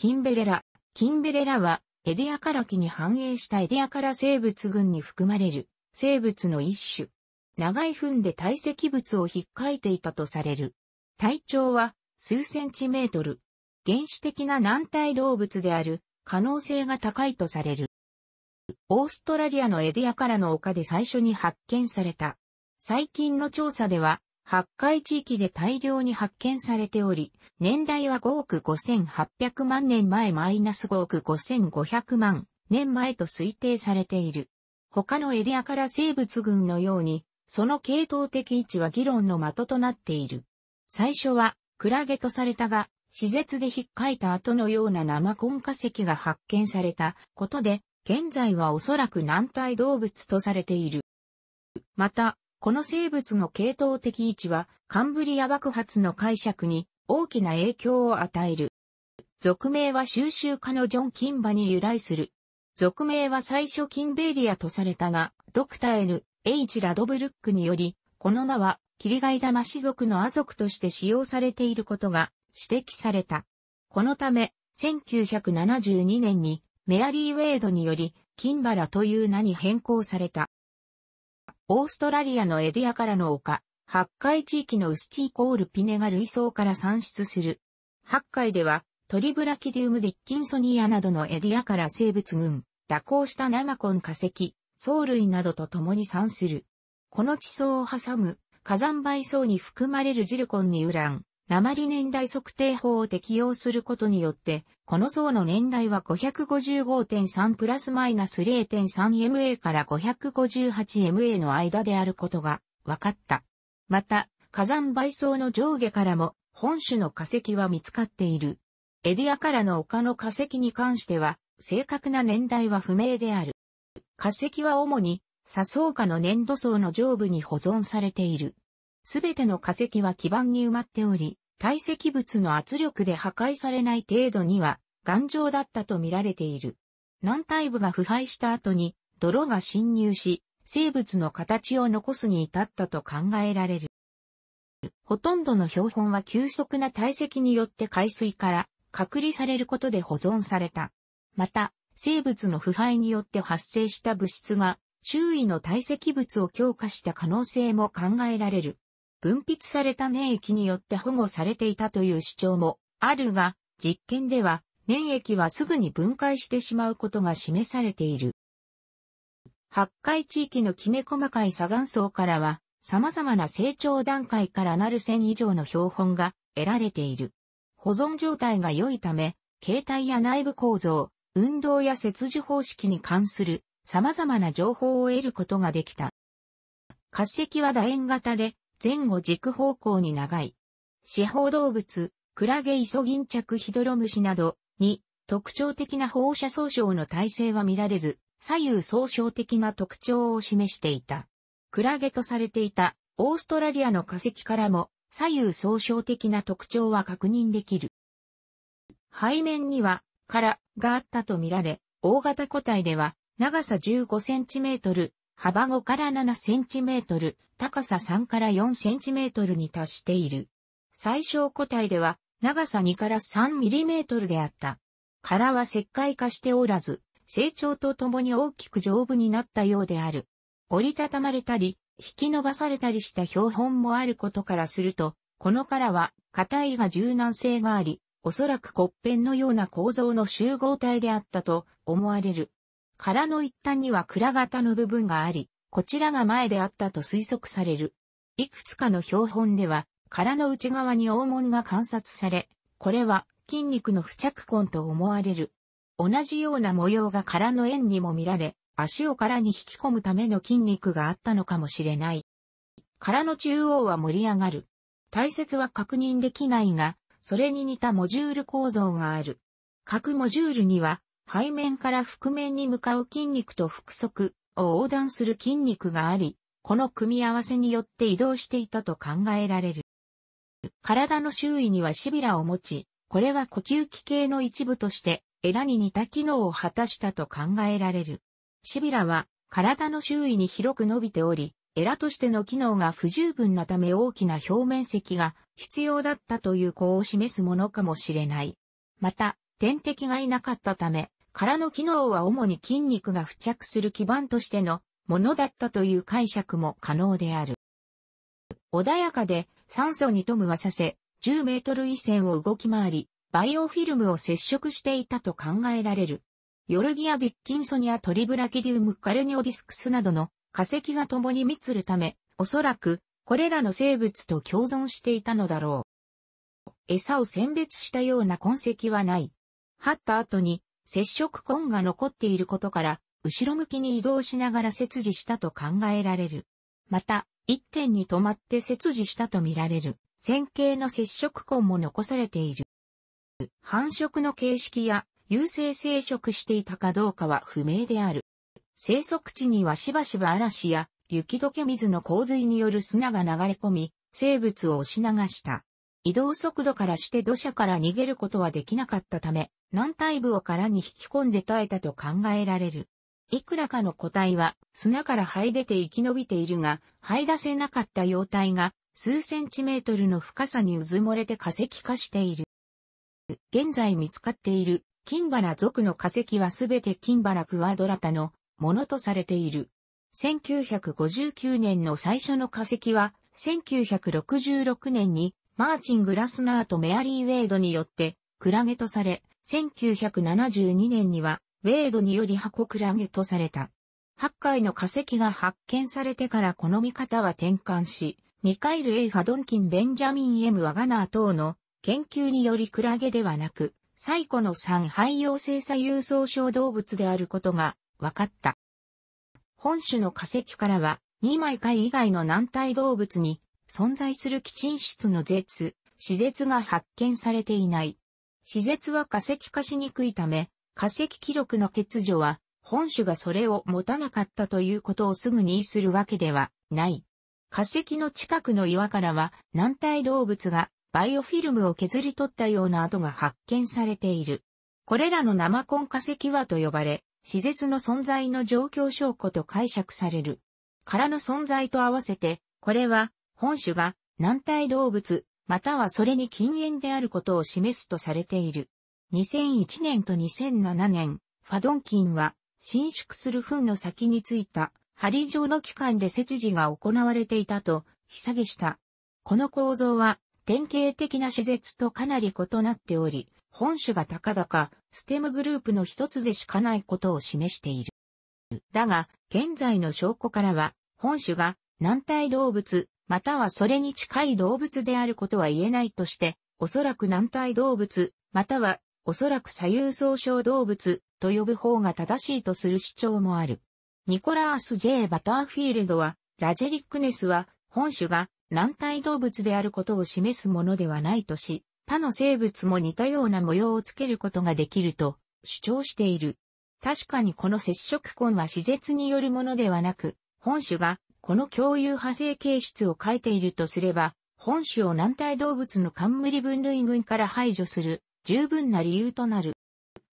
キンベレラ。キンベレラは、エディアカラキに反映したエディアカラ生物群に含まれる生物の一種。長い糞で堆積物を引っかいていたとされる。体長は数センチメートル。原始的な軟体動物である可能性が高いとされる。オーストラリアのエデアカラの丘で最初に発見された。最近の調査では、八海地域で大量に発見されており、年代は5億5800万年前マイナス5億5500万年前と推定されている。他のエリアから生物群のように、その系統的位置は議論の的となっている。最初は、クラゲとされたが、施設で引っかいた後のような生根化石が発見されたことで、現在はおそらく軟体動物とされている。また、この生物の系統的位置は、カンブリア爆発の解釈に大きな影響を与える。俗名は収集家のジョン・キンバに由来する。俗名は最初キンベリアとされたが、ドクター N、H ラドブルックにより、この名は、キリガイダマ氏族のア族として使用されていることが指摘された。このため、1972年にメアリー・ウェイドにより、キンバラという名に変更された。オーストラリアのエディアからの丘、八海地域のウスチーコールピネが類層から産出する。八海では、トリブラキディウムディッキンソニアなどのエディアから生物群、蛇行したナマコン化石、藻類などと共に産する。この地層を挟む火山灰層に含まれるジルコンにウラン、鉛年代測定法を適用することによって、この層の年代は555.3プラスマイナス 0.3MA から 558MA の間であることが分かった。また、火山倍層の上下からも本種の化石は見つかっている。エディアからの丘の化石に関しては、正確な年代は不明である。化石は主に、砂層下の粘土層の上部に保存されている。すべての化石は基板に埋まっており、堆積物の圧力で破壊されない程度には頑丈だったと見られている。軟体部が腐敗した後に泥が侵入し、生物の形を残すに至ったと考えられる。ほとんどの標本は急速な堆積によって海水から隔離されることで保存された。また、生物の腐敗によって発生した物質が周囲の堆積物を強化した可能性も考えられる。分泌された粘液によって保護されていたという主張もあるが、実験では粘液はすぐに分解してしまうことが示されている。発海地域のきめ細かい砂岩層からは、様々な成長段階からなる1000以上の標本が得られている。保存状態が良いため、形態や内部構造、運動や切除方式に関する様々な情報を得ることができた。滑石は楕円型で、前後軸方向に長い。四方動物、クラゲイソギンチャクヒドロムシなどに特徴的な放射総称の体制は見られず、左右総称的な特徴を示していた。クラゲとされていたオーストラリアの化石からも左右総称的な特徴は確認できる。背面には殻があったと見られ、大型個体では長さ15センチメートル、幅5から7センチメートル、高さ3から4センチメートルに達している。最小個体では長さ2から3ミリメートルであった。殻は石灰化しておらず、成長とともに大きく丈夫になったようである。折りたたまれたり、引き伸ばされたりした標本もあることからすると、この殻は硬いが柔軟性があり、おそらく骨片のような構造の集合体であったと思われる。殻の一端には蔵型の部分があり、こちらが前であったと推測される。いくつかの標本では、殻の内側に黄門が観察され、これは筋肉の付着痕と思われる。同じような模様が殻の円にも見られ、足を殻に引き込むための筋肉があったのかもしれない。殻の中央は盛り上がる。大切は確認できないが、それに似たモジュール構造がある。各モジュールには、背面から覆面に向かう筋肉と腹側、を横断する筋肉があり、この組み合わせによって移動していたと考えられる。体の周囲にはシビラを持ち、これは呼吸器系の一部としてエラに似た機能を果たしたと考えられる。シビラは体の周囲に広く伸びており、エラとしての機能が不十分なため大きな表面積が必要だったという子を示すものかもしれない。また、天敵がいなかったため、殻の機能は主に筋肉が付着する基盤としてのものだったという解釈も可能である。穏やかで酸素に富むはさせ、10メートル以線を動き回り、バイオフィルムを接触していたと考えられる。ヨルギア・ディッキンソニア・トリブラキリウム・カルニオディスクスなどの化石が共に密るため、おそらくこれらの生物と共存していたのだろう。餌を選別したような痕跡はない。張った後に接触痕が残っていることから、後ろ向きに移動しながら切除したと考えられる。また、一点に止まって切除したとみられる、線形の接触痕も残されている。繁殖の形式や、有性生殖していたかどうかは不明である。生息地にはしばしば嵐や雪解け水の洪水による砂が流れ込み、生物を押し流した。移動速度からして土砂から逃げることはできなかったため、軟体部を殻に引き込んで耐えたと考えられる。いくらかの個体は砂から這い出て生き延びているが、這い出せなかった様体が数センチメートルの深さにうずもれて化石化している。現在見つかっている金原族の化石はすべて金原クワドラタのものとされている。1959年の最初の化石は1966年にマーチン・グラスナーとメアリー・ウェイドによって、クラゲとされ、1972年には、ウェイドにより箱クラゲとされた。八回の化石が発見されてからこの見方は転換し、ミカイル・エイ・ファドンキン・ベンジャミン・エム・ワガナー等の研究によりクラゲではなく、最古の三肺葉性左右総症動物であることが分かった。本種の化石からは、2枚貝以外の軟体動物に存在する基沈質の絶、死絶が発見されていない。死絶は化石化しにくいため、化石記録の欠如は、本種がそれを持たなかったということをすぐにするわけではない。化石の近くの岩からは、軟体動物がバイオフィルムを削り取ったような跡が発見されている。これらの生コン化石はと呼ばれ、死絶の存在の状況証拠と解釈される。殻の存在と合わせて、これは本種が軟体動物、またはそれに禁煙であることを示すとされている。2001年と2007年、ファドン菌は伸縮する糞の先についた針状の器官で切除が行われていたと、被さげした。この構造は典型的な施設とかなり異なっており、本種が高々、ステムグループの一つでしかないことを示している。だが、現在の証拠からは、本種が軟体動物、またはそれに近い動物であることは言えないとして、おそらく軟体動物、または、おそらく左右総称動物と呼ぶ方が正しいとする主張もある。ニコラース・ J・ バターフィールドは、ラジェリックネスは、本種が軟体動物であることを示すものではないとし、他の生物も似たような模様をつけることができると主張している。確かにこの接触痕は施設によるものではなく、本種がこの共有派生形質を書いているとすれば、本種を軟体動物の冠分類群から排除する十分な理由となる。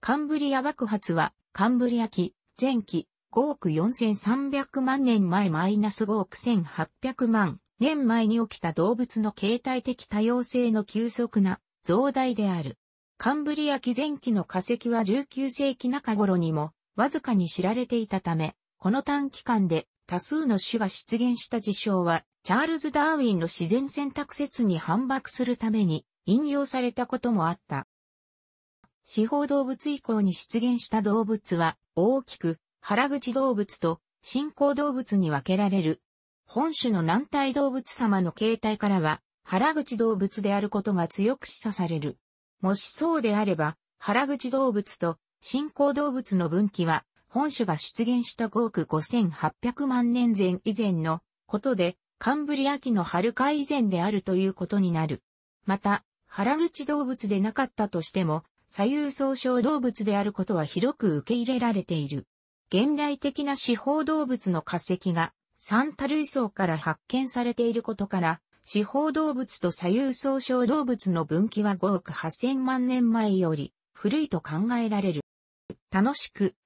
カンブリア爆発は、カンブリア紀、前期、5億4300万年前マイナス5億1800万年前に起きた動物の形態的多様性の急速な増大である。カンブリア紀前期の化石は19世紀中頃にもわずかに知られていたため、この短期間で多数の種が出現した事象は、チャールズ・ダーウィンの自然選択説に反駁するために引用されたこともあった。司法動物以降に出現した動物は、大きく腹口動物と進行動物に分けられる。本種の軟体動物様の形態からは、腹口動物であることが強く示唆される。もしそうであれば、腹口動物と進行動物の分岐は本種が出現した5億5800万年前以前のことで、カンブリア紀の春か以前であるということになる。また、原口動物でなかったとしても、左右総称動物であることは広く受け入れられている。現代的な四方動物の化石が、サ三多類層から発見されていることから、四方動物と左右総称動物の分岐は5億8000万年前より古いと考えられる。楽しく